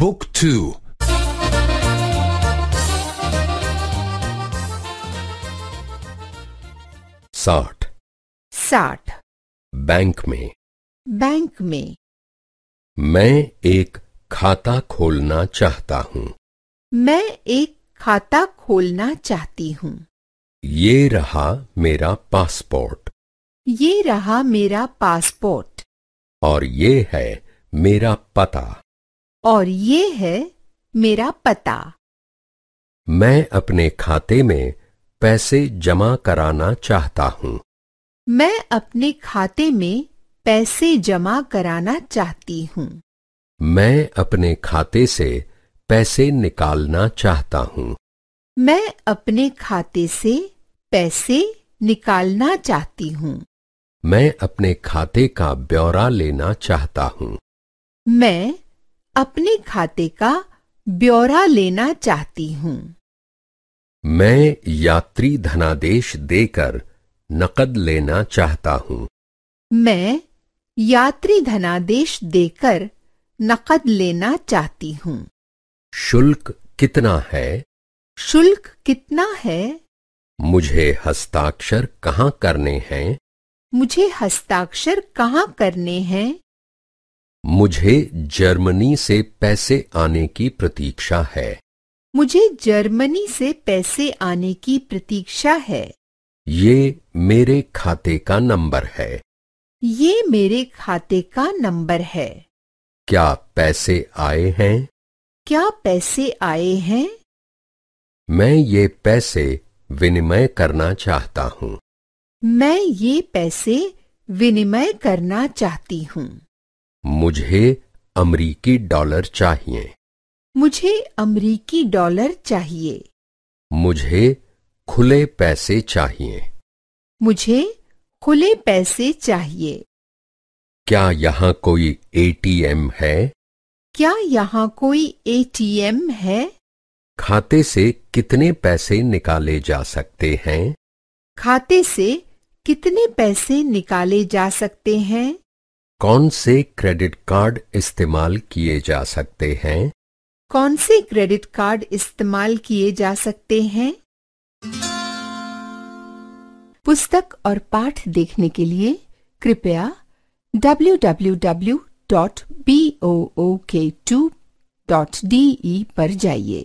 Book 2 साठ साठ bank में बैंक में मैं एक खाता खोलना चाहता हूँ मैं एक खाता खोलना चाहती हूँ ये रहा मेरा पासपोर्ट ये रहा मेरा पासपोर्ट और ये है मेरा पता और ये है मेरा पता मैं अपने खाते में पैसे जमा कराना चाहता हूँ मैं अपने खाते में पैसे जमा कराना चाहती हूँ मैं अपने खाते से पैसे निकालना चाहता हूँ मैं अपने खाते से पैसे निकालना चाहती हूँ मैं अपने खाते का ब्यौरा लेना चाहता हूँ मैं अपने खाते का ब्यौरा लेना चाहती हूँ मैं यात्री धनादेश देकर नकद लेना चाहता हूँ मैं यात्री धनादेश देकर नकद लेना चाहती हूँ शुल्क कितना है शुल्क कितना है मुझे हस्ताक्षर कहाँ करने हैं मुझे हस्ताक्षर कहाँ करने हैं मुझे जर्मनी से पैसे आने की प्रतीक्षा है मुझे जर्मनी से पैसे आने की प्रतीक्षा है ये मेरे खाते का नंबर है ये मेरे खाते का नंबर है क्या पैसे आए हैं क्या पैसे आए हैं मैं ये पैसे विनिमय करना चाहता हूँ मैं ये पैसे विनिमय करना चाहती हूँ मुझे अमरीकी डॉलर चाहिए मुझे अमरीकी डॉलर चाहिए मुझे खुले पैसे चाहिए मुझे खुले पैसे चाहिए क्या यहाँ कोई एटीएम है क्या यहाँ कोई एटीएम है खाते से कितने पैसे निकाले जा सकते हैं खाते से कितने पैसे निकाले जा सकते हैं कौन से क्रेडिट कार्ड इस्तेमाल किए जा सकते हैं कौन से क्रेडिट कार्ड इस्तेमाल किए जा सकते हैं पुस्तक और पाठ देखने के लिए कृपया www.book2.de पर जाइए